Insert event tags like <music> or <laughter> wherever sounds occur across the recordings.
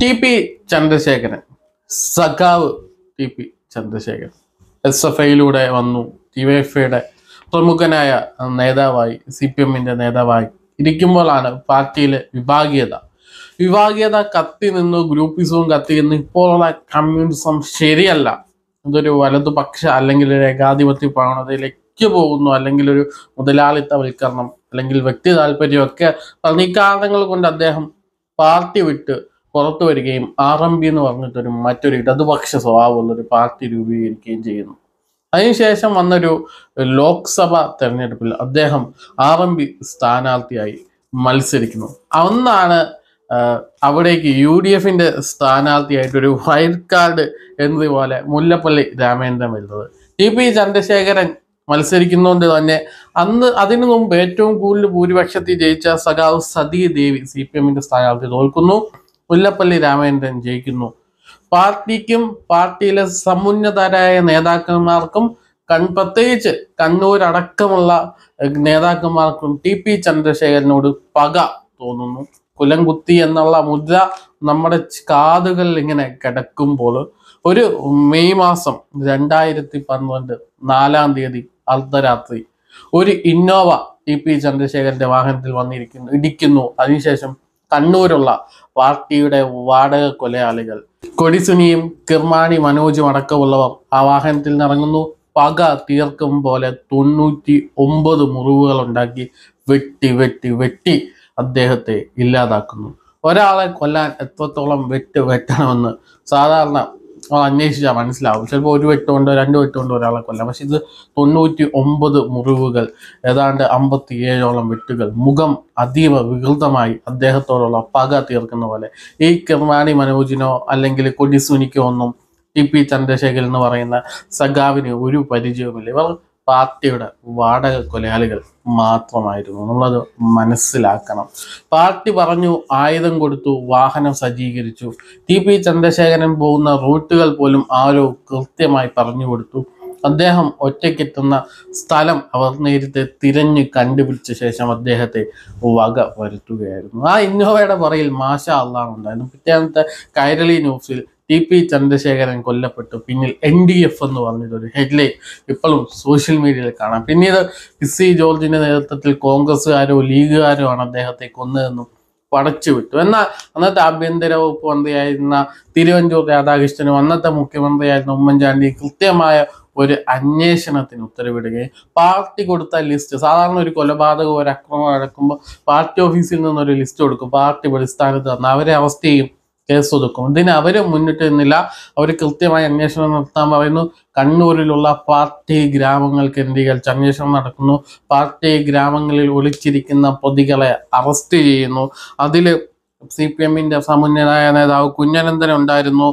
T P Chandrasekharan സഖാവ് T P Chandrasekharan S F ഐയിലൂടെ വന്നു ടി വൈ എഫ് ഐയുടെ പ്രമുഖനായ നേതാവായി സി പി എമ്മിൻ്റെ നേതാവായി ഇരിക്കുമ്പോഴാണ് പാർട്ടിയിലെ വിഭാഗീയത വിഭാഗീയത കത്തി നിന്നു ഗ്രൂപ്പിസവും കത്തി നിന്ന് ഇപ്പോഴുള്ള കമ്മ്യൂണിസം ശരിയല്ല ഇതൊരു വലതുപക്ഷ അല്ലെങ്കിൽ ഒരു ഏകാധിപത്യ പ്രവണതയിലേക്ക് പോകുന്നു അല്ലെങ്കിൽ ഒരു മുതലാളിത്തവൽക്കരണം അല്ലെങ്കിൽ വ്യക്തി താല്പര്യമൊക്കെ പറഞ്ഞ കാരണങ്ങൾ കൊണ്ട് അദ്ദേഹം പാർട്ടി വിട്ട് പുറത്തു വരികയും ആർ എം പി എന്ന് പറഞ്ഞിട്ടൊരു മറ്റൊരു ഇടതുപക്ഷ സ്വഭാവമുള്ളൊരു പാർട്ടി രൂപീകരിക്കുകയും ചെയ്യുന്നു അതിനുശേഷം വന്നൊരു ലോക്സഭ തെരഞ്ഞെടുപ്പിൽ അദ്ദേഹം ആർ എം പി സ്ഥാനാർത്ഥിയായി മത്സരിക്കുന്നു അന്നാണ് അവിടേക്ക് യു ഡി എഫിൻ്റെ സ്ഥാനാർത്ഥിയായിട്ടൊരു വൈൽഡ് കാർഡ് എന്നതുപോലെ മുല്ലപ്പള്ളി രാമേന്ദ്രൻ വരുന്നത് ടി പി ചന്ദ്രശേഖരൻ മത്സരിക്കുന്നതുകൊണ്ട് തന്നെ അന്ന് അതിനു മുമ്പ് ഏറ്റവും കൂടുതൽ ഭൂരിപക്ഷത്തിൽ ജയിച്ച സഖാവ് സതീ ദേവി സി പി എമ്മിൻ്റെ സ്ഥാനാർത്ഥി തോൽക്കുന്നു മുല്ലപ്പള്ളി രാമചന്ദ്രൻ ജയിക്കുന്നു പാർട്ടിക്കും പാർട്ടിയിലെ സമുന്നതരായ നേതാക്കന്മാർക്കും കൺ പ്രത്യേകിച്ച് അടക്കമുള്ള നേതാക്കന്മാർക്കും ടി പി ചന്ദ്രശേഖരനോട് പക തോന്നുന്നു കുലംകുത്തി എന്നുള്ള മുദ്ര നമ്മുടെ കാതുകളിൽ ഇങ്ങനെ കിടക്കുമ്പോൾ ഒരു മെയ് മാസം രണ്ടായിരത്തി പന്ത്രണ്ട് നാലാം തീയതി അർദ്ധരാത്രി ഒരു ഇന്നോവ ടി പി ചന്ദ്രശേഖരന്റെ വാഹനത്തിൽ വന്നിരിക്കുന്നു ഇടിക്കുന്നു അതിനുശേഷം കണ്ണൂരുള്ള പാർട്ടിയുടെ വാടക കൊലയാളികൾ കൊടിസുനിയും കിർമാണി മനോജും അടക്കമുള്ളവർ ആ വാഹനത്തിൽ നിറങ്ങുന്നു പക തീർക്കും പോലെ തൊണ്ണൂറ്റി ഒമ്പത് മുറിവുകൾ ഉണ്ടാക്കി വെട്ടി വെട്ടി വെട്ടി അദ്ദേഹത്തെ ഇല്ലാതാക്കുന്നു ഒരാളെ കൊല്ലാൻ എത്രത്തോളം വെട്ട് വെട്ടണമെന്ന് സാധാരണ അന്വേഷിച്ചാൽ മനസ്സിലാവും ചിലപ്പോൾ ഒരു വെട്ടുകൊണ്ടോ രണ്ട് വെട്ടുകൊണ്ടോ ഒരാളെ കൊല്ലാം പക്ഷെ ഇത് തൊണ്ണൂറ്റി ഒമ്പത് മുറിവുകൾ ഏതാണ്ട് അമ്പത്തി ഏഴോളം വെട്ടുകൾ മുഖം അതീവ വികൃതമായി അദ്ദേഹത്തോടുള്ള പക തീർക്കുന്ന പോലെ ഈ കിർമാണി മനോജിനോ അല്ലെങ്കിൽ കൊടിസുനിക്കോ ഒന്നും ടി പി ചന്ദ്രശേഖരൻ എന്ന് പറയുന്ന സഖാവിന് ഒരു പരിചയവുമില്ല ഇവർ പാർട്ടിയുടെ വാടക കൊലയാളികൾ മാത്രമായിരുന്നു എന്നുള്ളത് മനസ്സിലാക്കണം പാർട്ടി പറഞ്ഞു ആയുധം കൊടുത്തു വാഹനം സജ്ജീകരിച്ചു ടി പി ചന്ദ്രശേഖരൻ പോകുന്ന റൂട്ടുകൾ പോലും ആരോ കൃത്യമായി പറഞ്ഞു കൊടുത്തു അദ്ദേഹം ഒറ്റയ്ക്കെത്തുന്ന സ്ഥലം അവർ നേരത്തെ തിരഞ്ഞു കണ്ടുപിടിച്ച ശേഷം അദ്ദേഹത്തെ വക വരുത്തുകയായിരുന്നു ആ ഇന്നോവയുടെ പുറയിൽ മാഷ അള്ളാഹുണ്ടായിരുന്നു ഉണ്ടായിരുന്നു പിറ്റേന്നത്തെ കൈരളി ന്യൂസിൽ ടി പി ചന്ദ്രശേഖരൻ കൊല്ലപ്പെട്ടു പിന്നിൽ എൻ ഡി എഫ് എന്ന് പറഞ്ഞൊരു ഹെഡ്ലൈൻ ഇപ്പോഴും സോഷ്യൽ മീഡിയയിൽ കാണാം പിന്നീട് പിസി ജോർജിന്റെ നേതൃത്വത്തിൽ കോൺഗ്രസ്സുകാരോ ലീഗുകാരോ ആണ് അദ്ദേഹത്തെ കൊന്നതെന്നും വിട്ടു എന്നാൽ അന്നത്തെ ആഭ്യന്തര വകുപ്പ് മന്ത്രിയായിരുന്ന തിരുവഞ്ചൂർ രാധാകൃഷ്ണനും അന്നത്തെ മുഖ്യമന്ത്രിയായിരുന്ന ഉമ്മൻചാണ്ടി കൃത്യമായ ഒരു അന്വേഷണത്തിന് ഉത്തരവിടുകയും പാർട്ടി കൊടുത്ത ലിസ്റ്റ് സാധാരണ ഒരു കൊലപാതകം ഒരു അക്രമം നടക്കുമ്പോൾ പാർട്ടി ഓഫീസിൽ നിന്നൊരു ലിസ്റ്റ് കൊടുക്കും പാർട്ടി പ്രതിസ്ഥാനത്ത് തന്ന അവരെ അവസ്ഥയും കേസ് ഒതുക്കും ഇതിന് അവർ മുന്നിട്ട് നിന്നില്ല അവർ കൃത്യമായി അന്വേഷണം നടത്താൻ പറയുന്നു കണ്ണൂരിലുള്ള പാർട്ടി ഗ്രാമങ്ങൾ കേന്ദ്രീകരിച്ച് അന്വേഷണം നടക്കുന്നു പാർട്ടി ഗ്രാമങ്ങളിൽ ഒളിച്ചിരിക്കുന്ന പ്രതികളെ അറസ്റ്റ് ചെയ്യുന്നു അതിൽ സി പി എമ്മിൻ്റെ സമുന്നതായ നേതാവ് കുഞ്ഞനന്ദൻ ഉണ്ടായിരുന്നു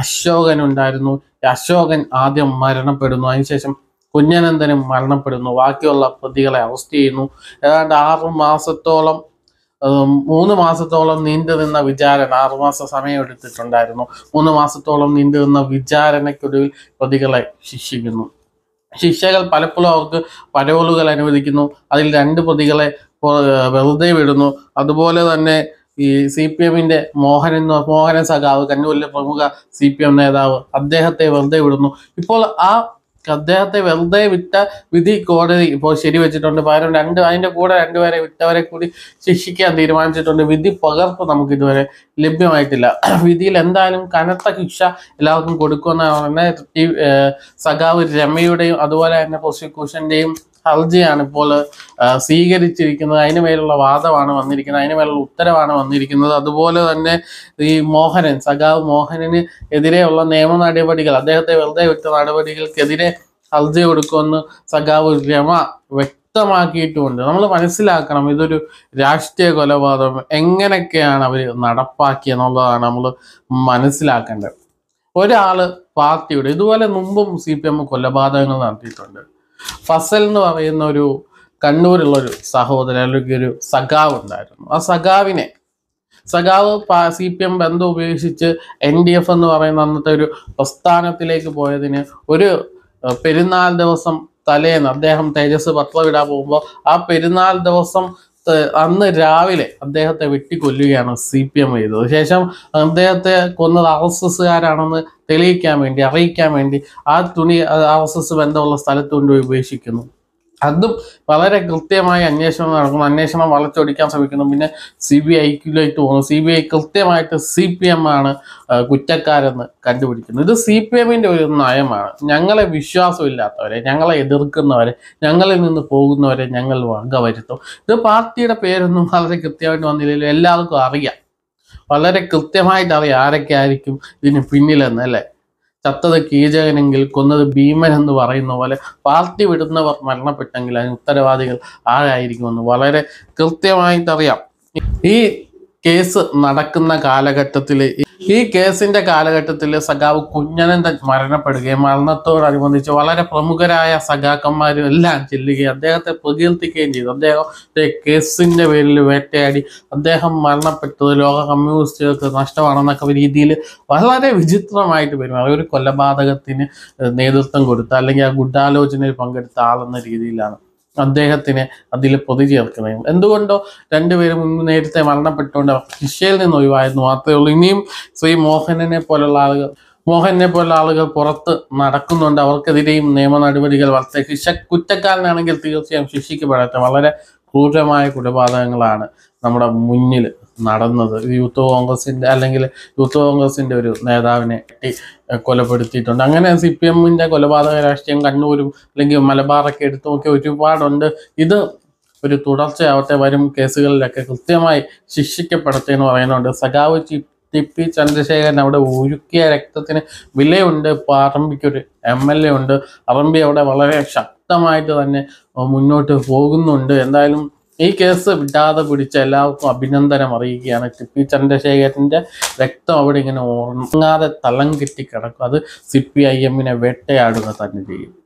അശോകൻ ഉണ്ടായിരുന്നു അശോകൻ ആദ്യം മരണപ്പെടുന്നു അതിനുശേഷം കുഞ്ഞനന്ദനും മരണപ്പെടുന്നു ബാക്കിയുള്ള പ്രതികളെ അറസ്റ്റ് ചെയ്യുന്നു ഏതാണ്ട് ആറു മാസത്തോളം മൂന്ന് മാസത്തോളം നീണ്ടു നിന്ന വിചാരണ ആറുമാസ സമയം എടുത്തിട്ടുണ്ടായിരുന്നു മൂന്ന് മാസത്തോളം നീണ്ടു നിന്ന വിചാരണയ്ക്കൊടുവിൽ പ്രതികളെ ശിക്ഷിക്കുന്നു ശിക്ഷകൾ പലപ്പോഴും അവർക്ക് പരോളുകൾ അനുവദിക്കുന്നു അതിൽ രണ്ട് പ്രതികളെ വെറുതെ വിടുന്നു അതുപോലെ തന്നെ ഈ സി പി എമ്മിന്റെ മോഹൻ എന്ന മോഹനൻ സഖാവ് കണ്ണൂരിലെ പ്രമുഖ സി പി എം നേതാവ് അദ്ദേഹത്തെ വെറുതെ വിടുന്നു ഇപ്പോൾ ആ അദ്ദേഹത്തെ വെറുതെ വിട്ട വിധി കോടതി ഇപ്പോൾ ശരിവെച്ചിട്ടുണ്ട് പകരം രണ്ട് അതിൻ്റെ കൂടെ രണ്ടുപേരെ വിട്ടവരെ കൂടി ശിക്ഷിക്കാൻ തീരുമാനിച്ചിട്ടുണ്ട് വിധി പകർപ്പ് നമുക്ക് ഇതുവരെ ലഭ്യമായിട്ടില്ല <clears throat> വിധിയിൽ എന്തായാലും കനത്ത ശിക്ഷ എല്ലാവർക്കും കൊടുക്കുമെന്നാണ് സഖാവ് രമയുടെയും അതുപോലെ തന്നെ പ്രോസിക്യൂഷൻ്റെയും ഹർജിയാണ് ഇപ്പോൾ സ്വീകരിച്ചിരിക്കുന്നത് അതിന് മേലുള്ള വാദമാണ് വന്നിരിക്കുന്നത് അതിന് മേലുള്ള ഉത്തരവാണ് വന്നിരിക്കുന്നത് അതുപോലെ തന്നെ ഈ മോഹനൻ സഖാവ് മോഹനന് എതിരെയുള്ള നിയമ നടപടികൾ അദ്ദേഹത്തെ വെറുതെ വിട്ട നടപടികൾക്കെതിരെ ഹർജി കൊടുക്കുമെന്ന് സഖാവ് രമ വ്യക്തമാക്കിയിട്ടുമുണ്ട് നമ്മൾ മനസ്സിലാക്കണം ഇതൊരു രാഷ്ട്രീയ കൊലപാതകം എങ്ങനെയൊക്കെയാണ് അവർ നടപ്പാക്കിയെന്നുള്ളതാണ് നമ്മൾ മനസ്സിലാക്കേണ്ടത് ഒരാൾ പാർട്ടിയുടെ ഇതുപോലെ മുമ്പും സി പി എം കൊലപാതകങ്ങൾ നടത്തിയിട്ടുണ്ട് ഫസൽ എന്ന് പറയുന്ന ഒരു കണ്ണൂരുള്ള ഒരു സഹോദരൻ അല്ലെങ്കിൽ ഒരു സഖാവ് ഉണ്ടായിരുന്നു ആ സഖാവിനെ സഖാവ് സി പി എം ബന്ധം ഉപേക്ഷിച്ച് എൻ ഡി എഫ് എന്ന് പറയുന്ന അന്നത്തെ ഒരു പ്രസ്ഥാനത്തിലേക്ക് പോയതിന് ഒരു പെരുന്നാൾ ദിവസം തലേന്ന് അദ്ദേഹം തേജസ് പത്രം ഇടാൻ പോകുമ്പോൾ ആ പെരുന്നാൾ ദിവസം അന്ന് രാവിലെ അദ്ദേഹത്തെ വെട്ടിക്കൊല്ലുകയാണ് സി പി എം ചെയ്തത് ശേഷം അദ്ദേഹത്തെ കൊന്നത് ആർ എസ് എസ്സുകാരാണെന്ന് തെളിയിക്കാൻ വേണ്ടി അറിയിക്കാൻ വേണ്ടി ആ തുണി ആർ എസ് എസ് ബന്ധമുള്ള സ്ഥലത്തുകൊണ്ട് ഉപേക്ഷിക്കുന്നു അതും വളരെ കൃത്യമായി അന്വേഷണം നടക്കുന്നു അന്വേഷണം വളച്ചൊടിക്കാൻ ശ്രമിക്കുന്നു പിന്നെ സി ബി ഐക്കിലേക്ക് പോകുന്നു സി ബി ഐ കൃത്യമായിട്ട് സി പി എം ആണ് കുറ്റക്കാരെന്ന് കണ്ടുപിടിക്കുന്നത് ഇത് സി പി എമ്മിൻ്റെ ഒരു നയമാണ് ഞങ്ങളെ വിശ്വാസമില്ലാത്തവരെ ഞങ്ങളെ എതിർക്കുന്നവരെ ഞങ്ങളിൽ നിന്ന് പോകുന്നവരെ ഞങ്ങൾ വക വരുത്തും ഇത് പാർട്ടിയുടെ പേരൊന്നും വളരെ കൃത്യമായിട്ട് വന്നില്ലെങ്കിലും എല്ലാവർക്കും അറിയാം വളരെ കൃത്യമായിട്ട് അറിയാം ആരൊക്കെ ആയിരിക്കും ഇതിന് പിന്നിലെന്ന് അല്ലേ ചത്തത് കീചകനെങ്കിൽ കൊന്നത് ഭീമൻ എന്ന് പറയുന്ന പോലെ പാർട്ടി വിടുന്നവർ മരണപ്പെട്ടെങ്കിൽ അതിന് ഉത്തരവാദികൾ ആരായിരിക്കുമെന്ന് വളരെ കൃത്യമായിട്ടറിയാം ഈ കേസ് നടക്കുന്ന കാലഘട്ടത്തിൽ ഈ കേസിന്റെ കാലഘട്ടത്തിൽ സഖാവ് കുഞ്ഞനന്ദൻ മരണപ്പെടുകയും മരണത്തോടനുബന്ധിച്ച് വളരെ പ്രമുഖരായ സഖാക്കന്മാരും എല്ലാം ചെല്ലുകയും അദ്ദേഹത്തെ പ്രകീർത്തിക്കുകയും ചെയ്തു അദ്ദേഹം കേസിന്റെ പേരിൽ വേട്ടയാടി അദ്ദേഹം മരണപ്പെട്ടത് ലോക കമ്മ്യൂണിസ്റ്റുകൾക്ക് നഷ്ടമാണെന്നൊക്കെ രീതിയിൽ വളരെ വിചിത്രമായിട്ട് പെരുമാറി ഒരു കൊലപാതകത്തിന് നേതൃത്വം കൊടുത്ത അല്ലെങ്കിൽ ആ ഗുഡാലോചനയിൽ പങ്കെടുത്ത ആളെന്ന രീതിയിലാണ് അദ്ദേഹത്തിന് അതിൽ പൊതു ചേർക്കുന്നത് എന്തുകൊണ്ടോ രണ്ടുപേരും നേരത്തെ മരണപ്പെട്ടുകൊണ്ട് ശിക്ഷയിൽ നിന്ന് ഒഴിവായിരുന്നു മാത്രമേ ഉള്ളൂ ഇനിയും ശ്രീ മോഹനനെ പോലുള്ള ആളുകൾ മോഹനെ പോലുള്ള ആളുകൾ പുറത്ത് നടക്കുന്നുണ്ട് അവർക്കെതിരെയും നിയമ നടപടികൾ വളരെ ശിക്ഷ കുറ്റക്കാരനാണെങ്കിൽ തീർച്ചയായും ശിക്ഷിക്കപ്പെടാത്ത വളരെ ക്രൂരമായ കൊലപാതകങ്ങളാണ് നമ്മുടെ മുന്നിൽ നടന്നത് യൂത്ത് കോൺഗ്രസിൻ്റെ അല്ലെങ്കിൽ യൂത്ത് കോൺഗ്രസിൻ്റെ ഒരു നേതാവിനെ കൊലപ്പെടുത്തിയിട്ടുണ്ട് അങ്ങനെ സി പി എമ്മിൻ്റെ കൊലപാതക രാഷ്ട്രീയം കണ്ണൂരും അല്ലെങ്കിൽ മലബാറൊക്കെ എടുത്തു നോക്കി ഒരുപാടുണ്ട് ഇത് ഒരു തുടർച്ചയാവട്ടെ വരും കേസുകളിലൊക്കെ കൃത്യമായി ശിക്ഷിക്കപ്പെടട്ടെ എന്ന് പറയുന്നുണ്ട് സഖാവ് ടി പി ചന്ദ്രശേഖരൻ അവിടെ ഉരുക്കിയ രക്തത്തിന് വിലയുണ്ട് ഇപ്പോൾ അറമ്പിക്കൊരു എം എൽ എ ഉണ്ട് അറമ്പി അവിടെ വളരെ ശക്തമായിട്ട് തന്നെ മുന്നോട്ട് പോകുന്നുണ്ട് എന്തായാലും ഈ കേസ് വിടാതെ പിടിച്ച എല്ലാവർക്കും അഭിനന്ദനം അറിയിക്കുകയാണ് ടിപ്പി ചന്ദ്രശേഖരന്റെ രക്തം അവിടെ ഇങ്ങനെ ഉറങ്ങാതെ തളം കെട്ടി കിടക്കും അത് സി പി ഐ എമ്മിനെ വേട്ടയാടുക തന്നെ ചെയ്യും